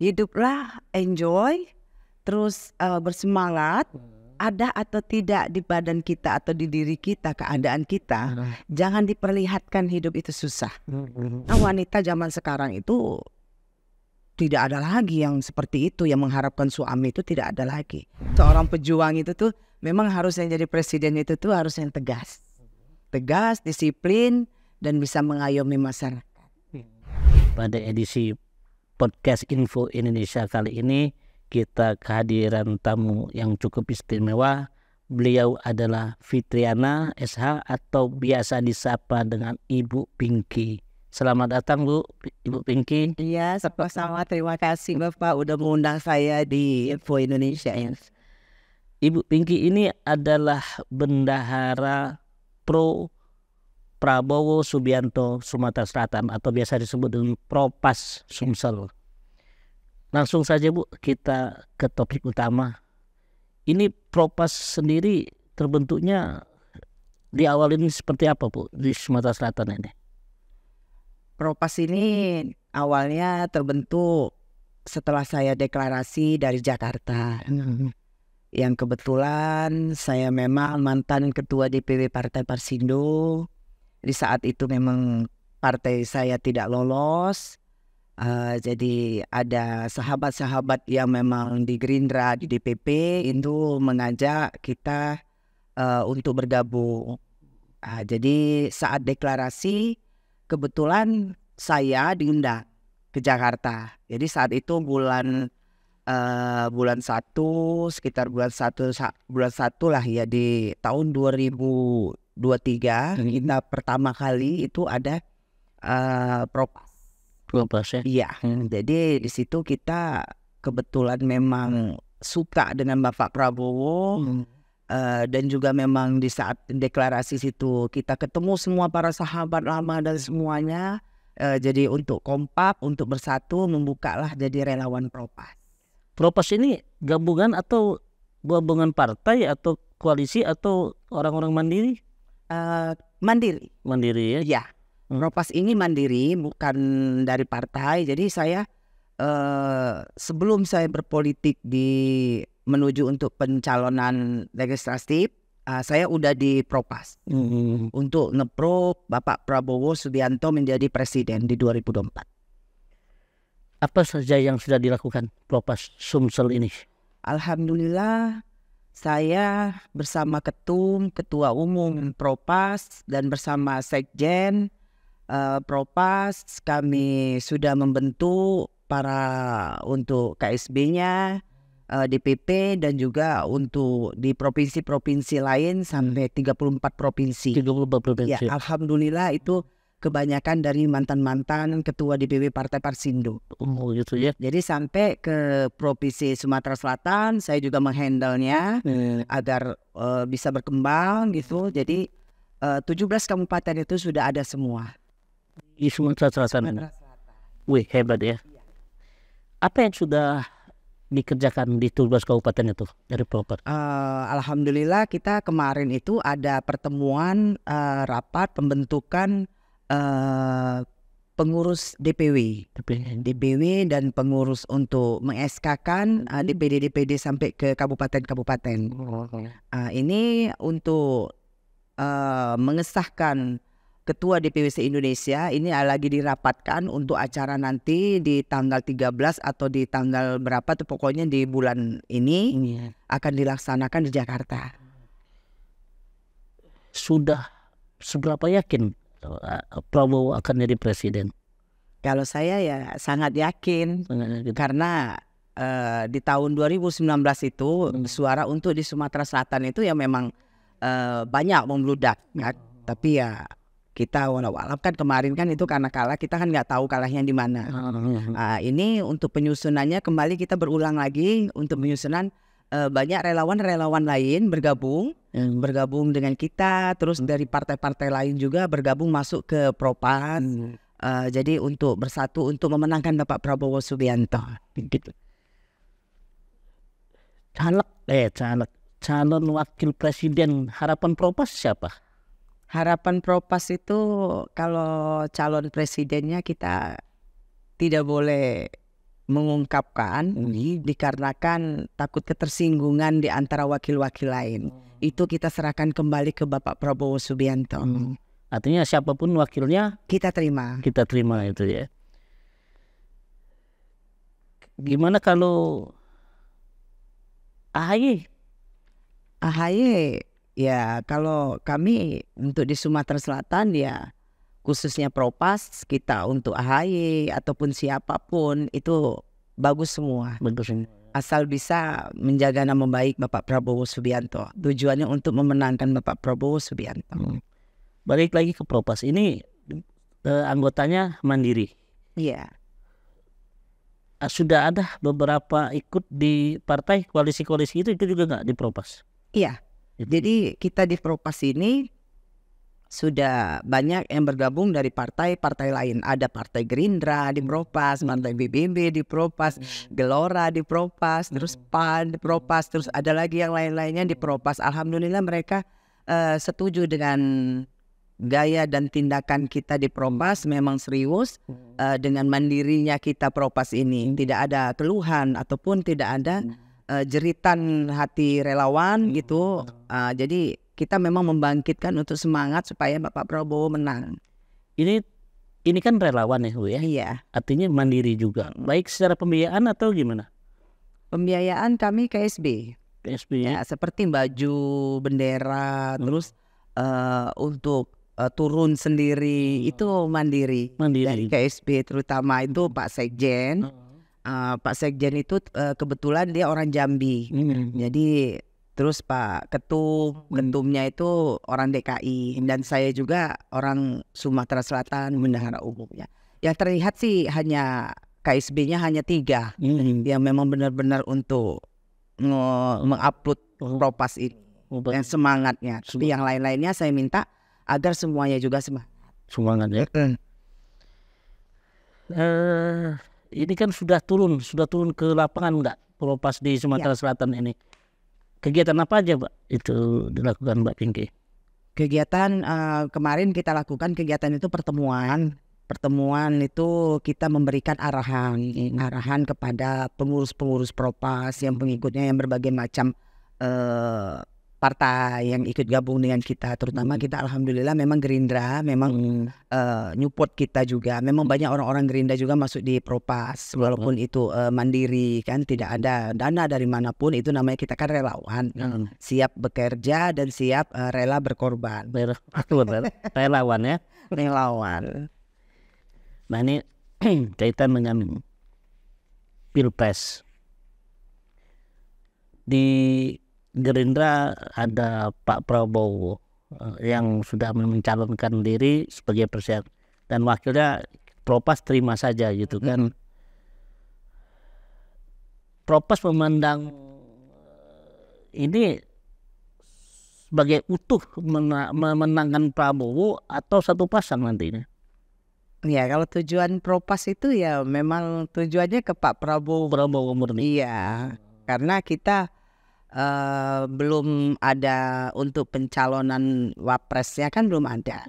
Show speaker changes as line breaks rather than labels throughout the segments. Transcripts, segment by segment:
hiduplah enjoy terus uh, bersemangat hmm. ada atau tidak di badan kita atau di diri kita keadaan kita nah. jangan diperlihatkan hidup itu susah
hmm. nah,
wanita zaman sekarang itu tidak ada lagi yang seperti itu yang mengharapkan suami itu tidak ada lagi seorang pejuang itu tuh memang harus yang jadi presiden itu tuh harus yang tegas tegas disiplin dan bisa mengayomi masyarakat hmm.
pada edisi podcast Info Indonesia kali ini kita kehadiran tamu yang cukup istimewa. Beliau adalah Fitriana SH atau biasa disapa dengan Ibu Pinky. Selamat datang Bu, Ibu Pinky. Iya, sama-sama. Terima kasih Bapak udah mengundang saya di Info Indonesia. Ya. Ibu Pinky ini adalah bendahara pro Prabowo Subianto Sumatera Selatan atau biasa disebut dengan Propas iya. Sumsel. Langsung saja Bu kita ke topik utama. Ini Propas sendiri terbentuknya di awal ini seperti apa Bu di Sumatera Selatan ini? Propas ini awalnya terbentuk
setelah saya deklarasi dari Jakarta. Hmm. Yang kebetulan saya memang mantan ketua DPW Partai Persindo di saat itu memang partai saya tidak lolos. Uh, jadi ada sahabat-sahabat yang memang di Gerindra, di DPP itu mengajak kita uh, untuk bergabung. Uh, jadi saat deklarasi kebetulan saya diundang ke Jakarta. Jadi saat itu bulan uh, bulan satu sekitar bulan satu bulan satu lah ya di tahun 2000 23 hmm. kita pertama kali itu ada uh, eh, propas. Propas ya. Iya. Hmm. Jadi di situ kita kebetulan memang suka dengan Bapak Prabowo. Hmm. Uh, dan juga memang di saat deklarasi situ kita ketemu semua para sahabat lama dan semuanya uh, jadi untuk kompak untuk bersatu membukalah
jadi relawan propas. Propas ini gabungan atau gabungan partai atau koalisi atau orang-orang mandiri? Eh, mandiri. Mandiri
ya? Iya. Hmm. Ropas ini mandiri bukan dari partai. Jadi saya uh, sebelum saya berpolitik di menuju untuk pencalonan legislatif, uh, saya udah di Propas hmm. untuk ngepro Bapak Prabowo Subianto menjadi presiden di 2024.
Apa saja yang sudah dilakukan Propas Sumsel ini? Alhamdulillah saya
bersama ketum, ketua umum Propas dan bersama sekjen uh, Propas kami sudah membentuk para untuk KSB-nya, uh, eh, DPP dan juga untuk di provinsi-provinsi lain sampai 34 hmm. provinsi. 34 provinsi. Ya, alhamdulillah itu kebanyakan dari mantan-mantan ketua DPW Partai Parsindo.
Oh gitu ya.
Jadi sampai ke provinsi Sumatera Selatan saya juga menghandlenya hmm. agar uh, bisa berkembang gitu. Jadi eh, uh, 17 kabupaten itu sudah ada
semua. Di Sumatera Selatan. Sumatera Selatan. Wih, hebat ya. Iya. Apa yang sudah dikerjakan di 17 kabupaten itu dari proper? Uh,
Alhamdulillah kita kemarin itu ada pertemuan uh, rapat pembentukan uh, pengurus DPW, DPW dan pengurus untuk mengSK-kan uh, hmm. eh, DPD DPD sampai ke kabupaten-kabupaten. Uh, ini untuk uh, mengesahkan ketua DPW se-Indonesia ini lagi dirapatkan untuk acara nanti di tanggal 13 atau di tanggal berapa tuh pokoknya di bulan ini iya. akan dilaksanakan di Jakarta.
Sudah seberapa yakin Ah, Prabowo akan jadi presiden? Kalau saya ya sangat yakin, sangat
yakin. karena uh, di tahun 2019 itu hmm. suara untuk di Sumatera Selatan itu ya memang uh, banyak membludak, Hmm. tapi ya kita walau alam kan kemarin kan itu karena kalah kita kan nggak tahu kalahnya di mana. Hmm. Uh, ini untuk penyusunannya kembali kita berulang lagi untuk penyusunan Eh, banyak relawan-relawan lain bergabung hmm. bergabung dengan kita terus hmm. dari partai-partai lain juga bergabung masuk ke Propan hmm. uh, jadi untuk bersatu untuk memenangkan Bapak Prabowo Subianto
gitu caleg eh caleg calon wakil presiden harapan Propas siapa Harapan Propas itu
kalau calon presidennya kita tidak boleh mengungkapkan hmm. dikarenakan takut ketersinggungan di antara wakil-wakil lain. Hmm. Itu kita serahkan kembali ke Bapak Prabowo Subianto. Hmm. Artinya siapapun
wakilnya kita terima. Kita terima itu ya. Gimana kalau AHY?
AHY ya kalau kami untuk di Sumatera Selatan ya khususnya Propas kita untuk AHY ataupun siapapun itu bagus semua. Bagus semua asal bisa menjaga nama baik Bapak Prabowo Subianto. Tujuannya untuk memenangkan Bapak Prabowo Subianto.
Hmm. Balik lagi ke Propas ini eh, anggotanya mandiri. Iya. Yeah. Sudah ada beberapa ikut di partai koalisi-koalisi itu itu juga nggak di Propas. Iya. Jadi kita di Propas ini sudah banyak yang
bergabung dari partai-partai lain. Ada Partai Gerindra di hmm. Propas, Partai BBB di Propas, hmm. Gelora di Propas, hmm. terus PAN di Propas, terus ada lagi yang lain-lainnya di Propas. Alhamdulillah mereka uh, setuju dengan gaya dan tindakan kita di Propas memang serius uh, dengan mandirinya kita Propas ini. Tidak ada keluhan ataupun tidak ada uh, jeritan hati relawan gitu. Uh, jadi kita memang membangkitkan untuk semangat supaya Bapak Prabowo menang.
Ini ini kan relawan ya Bu ya? Iya. Artinya mandiri juga. Baik secara pembiayaan atau gimana? Pembiayaan
kami KSB.
KSB ya. seperti baju,
bendera, hmm. terus uh, untuk uh, turun sendiri hmm. itu mandiri. Mandiri. Dan KSB terutama itu Pak Sekjen. Hmm. Uh, Pak Sekjen itu uh, kebetulan dia orang Jambi, hmm. jadi Terus Pak Ketum, hmm. ketumnya itu orang DKI dan saya juga orang Sumatera Selatan bendahara umumnya. Yang terlihat sih hanya KSB-nya hanya tiga hmm. yang memang benar-benar untuk mengupload hmm. propas ini oh, yang semangatnya. Tapi yang lain-lainnya saya minta agar semuanya juga semangat.
Semangat ya. Uh, ini kan sudah turun, sudah turun ke lapangan enggak propas di Sumatera ya. Selatan ini? kegiatan apa aja Pak itu dilakukan Mbak Pinky?
Kegiatan uh, kemarin kita lakukan kegiatan itu pertemuan. Pertemuan itu kita memberikan arahan, arahan kepada pengurus-pengurus propas yang pengikutnya yang berbagai macam uh, partai yang ikut gabung dengan kita terutama hmm. kita alhamdulillah memang Gerindra memang hmm. uh, eh, nyupot kita juga memang banyak orang-orang Gerindra juga masuk di Propas walaupun hmm. itu uh, mandiri kan tidak ada dana dari manapun itu namanya kita kan relawan hmm. siap bekerja dan siap uh, rela berkorban Ber relawan ya
relawan nah ini kaitan dengan pilpres di Gerindra ada Pak Prabowo eh, yang sudah mencalonkan diri sebagai presiden dan wakilnya Propas terima saja gitu kan. Propas memandang eh, ini sebagai utuh memenangkan Prabowo atau satu pasang nantinya.
Ya kalau tujuan Propas itu ya memang tujuannya ke Pak Prabowo. Prabowo murni. Iya karena kita uh, belum ada untuk pencalonan wapresnya kan belum ada.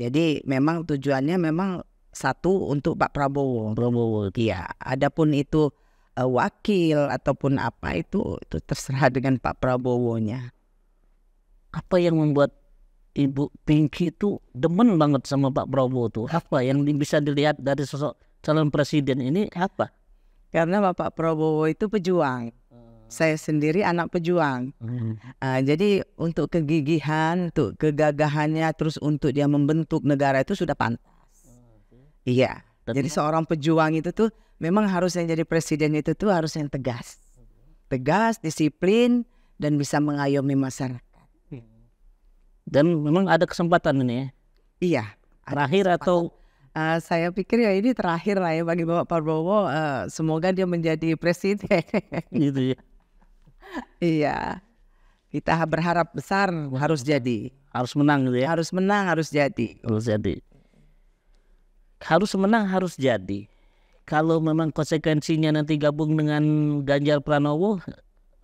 Jadi memang tujuannya memang satu untuk Pak Prabowo. Prabowo dia. Adapun itu uh, wakil ataupun apa itu itu terserah dengan Pak Prabowo-nya.
Apa yang membuat Ibu Pinky itu demen banget sama Pak Prabowo tuh? Apa yang bisa dilihat dari sosok calon presiden ini apa? Karena Bapak Prabowo itu pejuang saya sendiri anak pejuang. Hmm. Uh,
jadi untuk kegigihan, untuk kegagahannya, terus untuk dia membentuk negara itu sudah pantas. Ah, iya. Hmm. Yeah. jadi seorang pejuang itu tuh memang harus yang jadi presiden itu tuh harus yang tegas, tegas, disiplin, dan bisa mengayomi masyarakat.
Dan memang ada kesempatan ini ya?
Iya. Terakhir atau uh, saya pikir ya ini terakhir lah ya bagi Bapak Prabowo. Uh, semoga dia menjadi presiden. gitu ya iya. Kita
berharap besar harus jadi. Harus menang gitu ya. Harus menang, harus jadi. Harus jadi. Harus menang, harus jadi. Kalau memang konsekuensinya nanti gabung dengan Ganjar Pranowo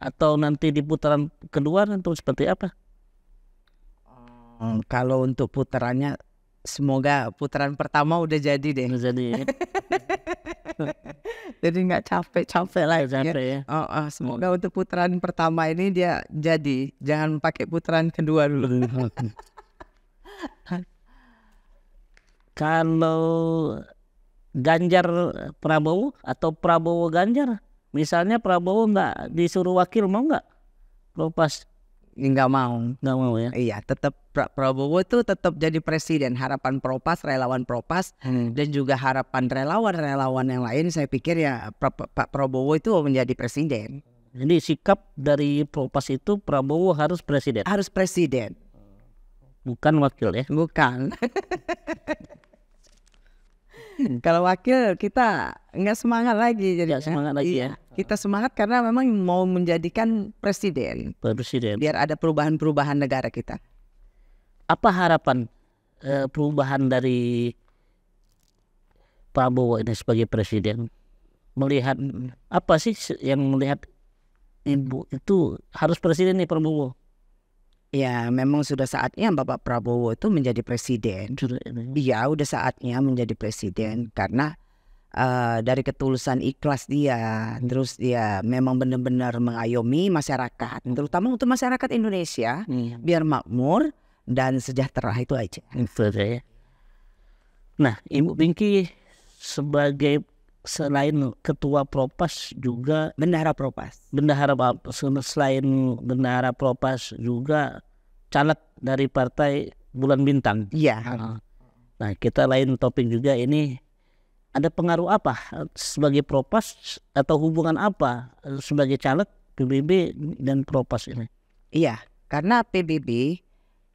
atau nanti di putaran kedua atau seperti apa?
Hmm, kalau untuk putarannya semoga putaran pertama udah jadi deh. jadi. jadi nggak capek-capek lagi. Capek ya. ya. Oh, oh, semoga untuk putaran pertama ini dia jadi.
Jangan pakai putaran kedua dulu. Kalau Ganjar Prabowo atau Prabowo Ganjar, misalnya Prabowo nggak disuruh wakil mau nggak? Lo pas
nggak mau nggak mau ya iya tetap Pra Prabowo itu tetap jadi presiden harapan Propas relawan Propas hmm. dan juga harapan relawan-relawan yang lain saya pikir ya Pak
Prabowo itu menjadi presiden. Jadi sikap dari Propas itu Prabowo harus presiden. Harus presiden. Bukan wakil ya. Bukan. Hmm.
Kalau wakil kita nggak semangat lagi jadi nggak ya. semangat lagi iya. ya. Kita semangat karena memang mau menjadikan presiden.
Presiden. Biar ada
perubahan-perubahan negara kita
apa harapan uh, perubahan dari Prabowo ini sebagai presiden melihat apa sih yang melihat ibu itu harus presiden nih Prabowo Ya memang sudah saatnya Bapak Prabowo itu menjadi presiden. Ya, ya. Iya
udah saatnya menjadi presiden karena uh, dari ketulusan ikhlas dia, hmm. terus dia memang benar-benar mengayomi masyarakat, hmm. terutama untuk masyarakat
Indonesia
hmm. biar makmur, dan sejahtera itu aja.
Itu aja ya. Nah, Ibu Pinky sebagai selain ketua Propas juga bendahara Propas. Bendahara selain bendahara Propas juga caleg dari partai Bulan Bintang. Iya. Ah. Nah, kita lain topik juga ini ada pengaruh apa eh, sebagai Propas atau hubungan apa eh, sebagai caleg PBB dan Propas ini?
Iya, karena PBB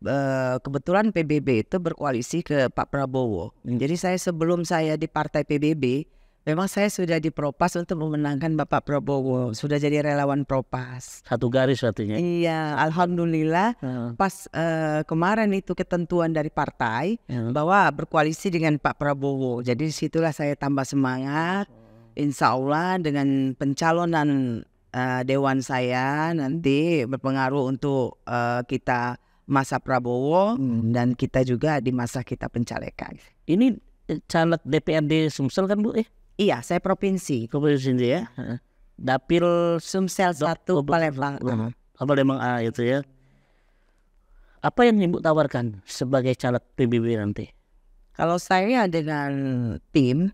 Eh, kebetulan PBB itu berkoalisi ke Pak Prabowo. Hmm. Jadi saya sebelum saya di partai PBB, memang saya sudah di Propas untuk memenangkan Bapak Prabowo. Sudah jadi relawan propas.
Satu garis artinya.
Iya, alhamdulillah. Hmm. Pas uh, kemarin itu ketentuan dari partai hmm. bahwa berkoalisi dengan Pak Prabowo. Jadi situlah saya tambah semangat. Hmm. Insya Allah dengan pencalonan uh, dewan saya nanti berpengaruh untuk uh, kita masa Prabowo hmm. dan kita juga di masa kita pencalekan.
Ini eh, caleg DPRD Sumsel kan Bu eh? Iya, saya provinsi. Provinsi ya. Iya. Dapil Sumsel satu oh, Palembang. Oh, Palembang A itu ya. Apa yang Ibu tawarkan sebagai caleg PBB nanti?
Kalau saya dengan tim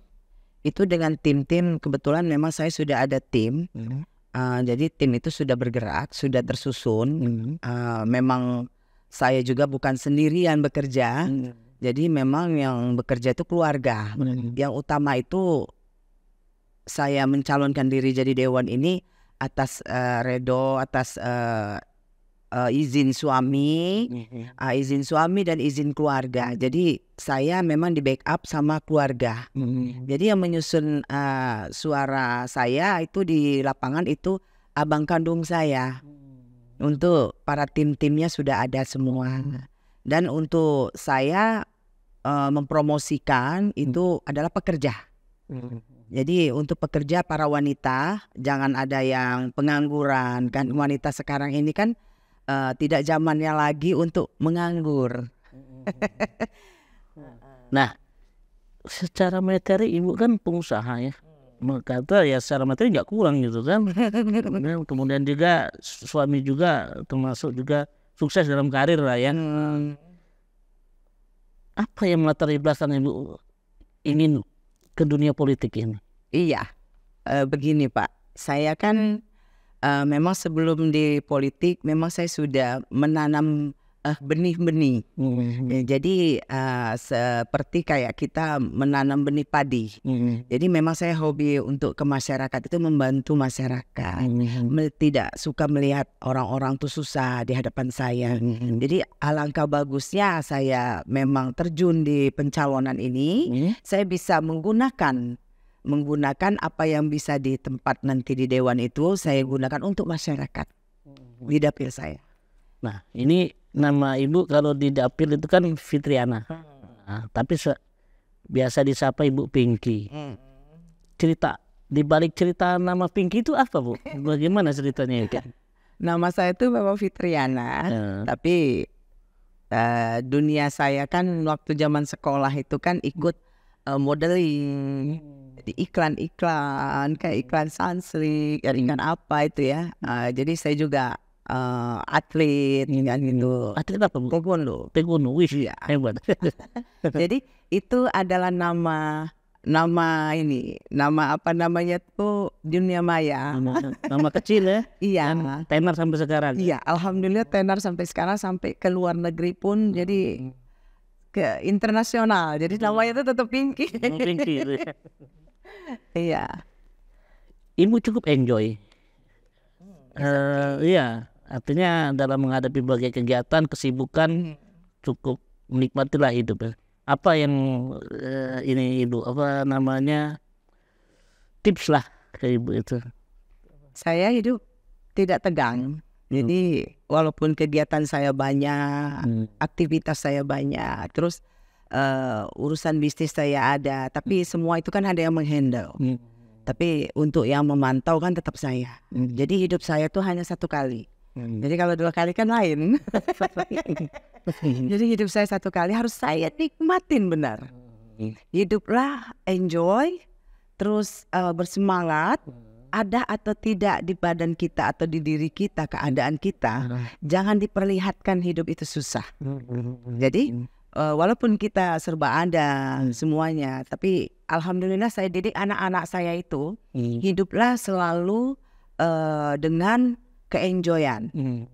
itu dengan tim-tim kebetulan memang saya sudah ada tim. Hmm. Uh, jadi tim itu sudah bergerak, sudah tersusun. Hmm. Uh, memang saya juga bukan sendirian bekerja. Hmm. Jadi memang yang bekerja itu keluarga. Hmm. Yang utama itu saya mencalonkan diri jadi dewan ini atas uh, redo, atas uh, uh, izin suami, uh, izin suami dan izin keluarga. Hmm. Jadi saya memang di backup sama keluarga. hmm Jadi yang menyusun uh, suara saya itu di lapangan itu abang kandung saya. Hmm. Untuk para tim-timnya sudah ada semua. Dan untuk saya uh, mempromosikan hmm. itu adalah pekerja. Hmm. Jadi untuk pekerja para wanita jangan ada yang pengangguran kan wanita sekarang ini kan uh,
tidak zamannya lagi untuk menganggur. Hmm. nah, secara materi ibu kan pengusaha ya berkata ya secara materi nggak kurang gitu kan kemudian juga suami juga termasuk juga sukses dalam karir lah ya hmm. apa yang melatar belakang ibu ingin ke dunia politik ini iya e, begini
pak saya kan e, memang sebelum di politik memang saya sudah menanam benih benih-benih. Mm-hmm. jadi uh, seperti kayak kita menanam benih padi. Mm-hmm. Jadi memang saya hobi untuk ke masyarakat itu membantu masyarakat. Mm-hmm. Tidak suka melihat orang-orang tuh susah di hadapan saya. Mm-hmm. Jadi alangkah bagusnya saya memang terjun di pencalonan ini, mm-hmm. saya bisa menggunakan menggunakan apa yang bisa di tempat nanti di dewan itu saya gunakan untuk masyarakat
hmm.
di dapil saya.
Nah, ini nama ibu kalau di dapil itu kan Fitriana. Hmm. Nah, tapi biasa disapa Ibu Pinky. Hmm. Cerita di balik cerita nama Pinky itu apa, Bu? Bagaimana ceritanya ya?
Nama saya itu memang Fitriana, hmm. tapi uh, dunia saya kan waktu zaman sekolah itu kan ikut uh, modeling hmm. jadi iklan-iklan kayak iklan sunslick, ya iklan apa itu ya. Uh, jadi saya juga uh, atlet hmm. Iya, anjing iya. gitu. Atlet apa? lo, tegun wih ya hebat. Jadi itu adalah nama nama ini nama apa namanya tuh dunia maya nama, nama kecil ya iya tenar sampai sekarang iya alhamdulillah tenar sampai sekarang sampai ke luar negeri pun hmm. jadi ke internasional jadi hmm. namanya itu tetap Pinky Pinky
iya ibu cukup enjoy Uh, iya, Artinya dalam menghadapi berbagai kegiatan, kesibukan hmm. cukup menikmatilah hidup. Ya. Apa yang eh, ini ibu apa namanya tips lah ke ibu itu?
Saya hidup tidak tegang.
Hmm. Jadi walaupun
kegiatan saya banyak, hmm. aktivitas saya banyak, terus uh, urusan bisnis saya ada, tapi hmm. semua itu kan ada yang menghandle. Hmm. Tapi untuk yang memantau kan tetap saya. Hmm. Jadi hidup saya tuh hanya satu kali. Hmm. Jadi kalau dua kali kan lain. Jadi hidup saya satu kali harus saya nikmatin benar. Hmm. Hiduplah enjoy, terus uh, bersemangat. Hmm. Ada atau tidak di badan kita atau di diri kita keadaan kita, hmm. jangan diperlihatkan hidup itu susah. Jadi uh, walaupun kita serba ada semuanya, tapi alhamdulillah saya didik anak-anak saya itu
hiduplah
selalu uh, dengan keenjoyan. Mm.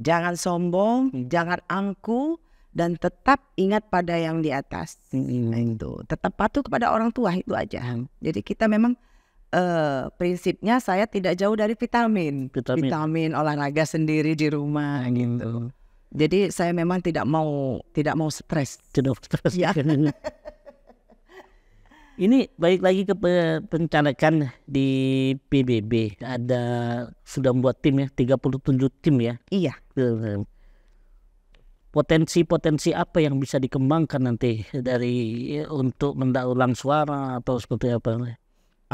Jangan sombong, mm. jangan angku dan tetap ingat pada yang di atas. Mm. Nah, itu. Tetap patuh kepada orang tua itu aja. Mm. Jadi kita memang uh, prinsipnya saya tidak jauh dari vitamin. Vitamin, vitamin olahraga sendiri di rumah mm. gitu. Jadi saya memang tidak mau tidak mau stres. Tidak stres. Ya.
Ini balik lagi ke pencanakan di PBB. Ada sudah membuat tim ya, 37 tim ya. Iya. Potensi-potensi apa yang bisa dikembangkan nanti dari untuk mendaur ulang suara atau seperti apa?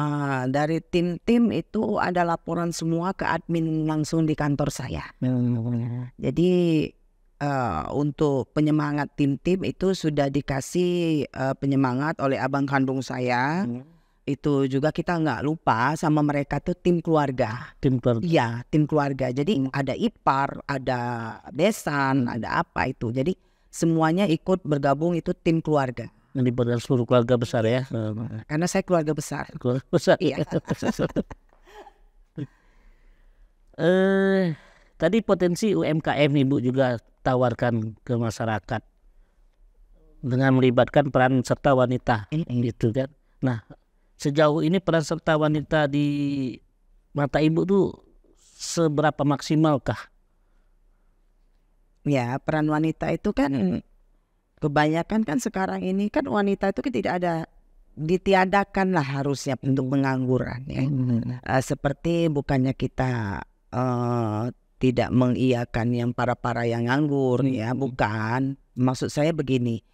Uh, dari tim-tim
itu ada laporan semua ke admin langsung di kantor saya.
Hmm.
Jadi uh, untuk penyemangat tim-tim itu sudah dikasih uh, penyemangat oleh abang kandung saya. Hmm. Itu juga kita nggak lupa sama mereka tuh tim keluarga.
Tim keluarga. Iya,
tim keluarga. Jadi hmm. ada ipar, ada besan, ada apa itu. Jadi semuanya ikut bergabung itu tim keluarga.
Yang dibuatkan seluruh keluarga besar ya. Karena saya keluarga besar. Keluarga besar. Iya. eh tadi potensi UMKM nih Bu juga tawarkan ke masyarakat dengan melibatkan peran serta wanita gitu kan. Nah, sejauh ini peran serta wanita di mata ibu tuh seberapa maksimalkah?
Ya, peran wanita itu kan kebanyakan kan sekarang ini kan wanita itu kan tidak ada ditiadakan lah harusnya untuk hmm. pengangguran ya. Hmm. Eh, seperti bukannya kita uh, tidak mengiakan yang para-para yang nganggur hmm. ya, hmm. bukan. Maksud saya begini,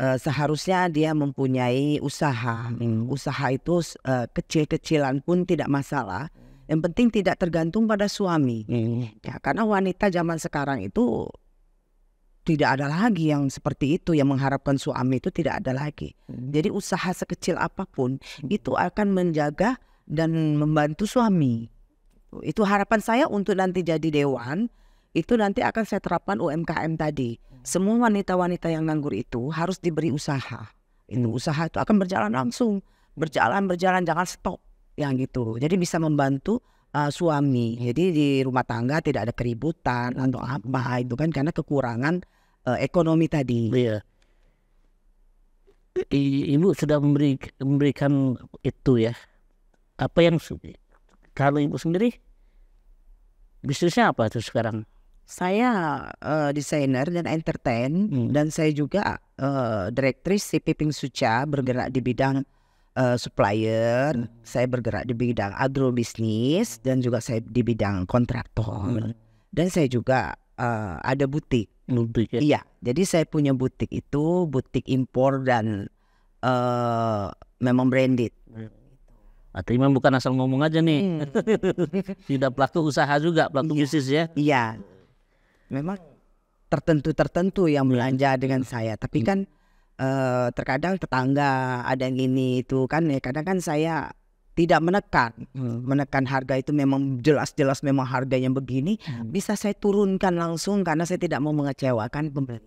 uh, seharusnya dia mempunyai usaha. Hmm. Usaha itu uh, kecil-kecilan pun tidak masalah. Hmm. Yang penting tidak tergantung pada suami. Hmm. Ya, karena wanita zaman sekarang itu tidak ada lagi yang seperti itu yang mengharapkan suami itu tidak ada lagi. Hmm. Jadi usaha sekecil apapun hmm. itu akan menjaga dan membantu suami. Itu harapan saya untuk nanti jadi dewan itu nanti akan saya terapkan UMKM tadi. Hmm. Semua wanita-wanita yang nganggur itu harus diberi usaha. ini usaha itu akan berjalan langsung, berjalan berjalan jangan stop yang gitu. Jadi bisa membantu uh, suami. Jadi di rumah tangga tidak ada keributan atau apa itu
kan karena kekurangan uh, ekonomi tadi. Iya. Ibu sudah memberi, memberikan itu ya. Apa yang kalau ibu sendiri bisnisnya apa tuh sekarang?
Saya uh, desainer dan entertain hmm. dan saya juga uh, direktris CP Ping Suca bergerak di bidang uh, supplier, hmm. saya bergerak di bidang agrobisnis dan juga saya di bidang kontraktor. Hmm. Dan saya juga uh, ada butik. Butik ya. Iya, jadi saya punya butik itu butik impor dan
uh, memang branded. Hmm atau ah, bukan asal ngomong aja nih. Hmm. Tidak pelaku usaha juga, pelaku ya. bisnis ya. Iya. Memang
tertentu-tertentu yang iya. belanja dengan saya, tapi hmm. kan uh, terkadang tetangga ada yang ini itu kan ya kadang kan saya tidak menekan. Hmm. Menekan harga itu memang jelas-jelas memang harganya begini, hmm. bisa saya turunkan langsung karena saya
tidak mau mengecewakan pembeli.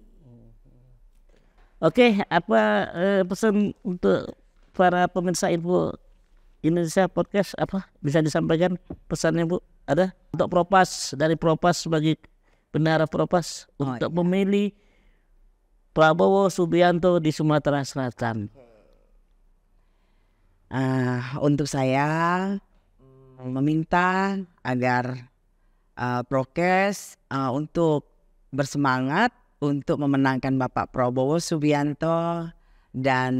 Oke, okay, apa uh, pesan untuk para pemirsa info Indonesia Podcast apa bisa disampaikan pesannya Bu ada untuk Propas dari Propas sebagai penara Propas oh, untuk iya. memilih Prabowo Subianto di Sumatera Selatan. Uh, untuk saya
meminta agar uh, prokes uh, untuk bersemangat untuk memenangkan Bapak Prabowo Subianto dan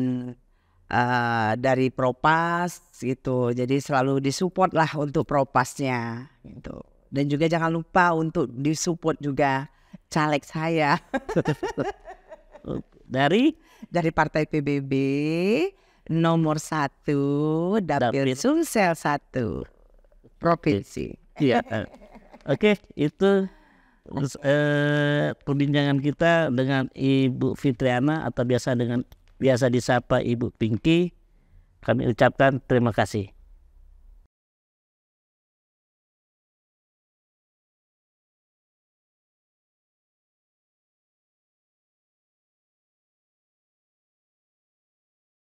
uh, dari Propas itu, Jadi selalu disupport lah untuk Propasnya gitu. Dan juga jangan lupa untuk disupport juga caleg saya dari dari Partai PBB nomor satu dapil Sumsel satu provinsi.
Iya. Eh. Oke, itu eh, perbincangan kita dengan Ibu Fitriana atau biasa dengan biasa disapa Ibu Pinky, kami ucapkan terima kasih.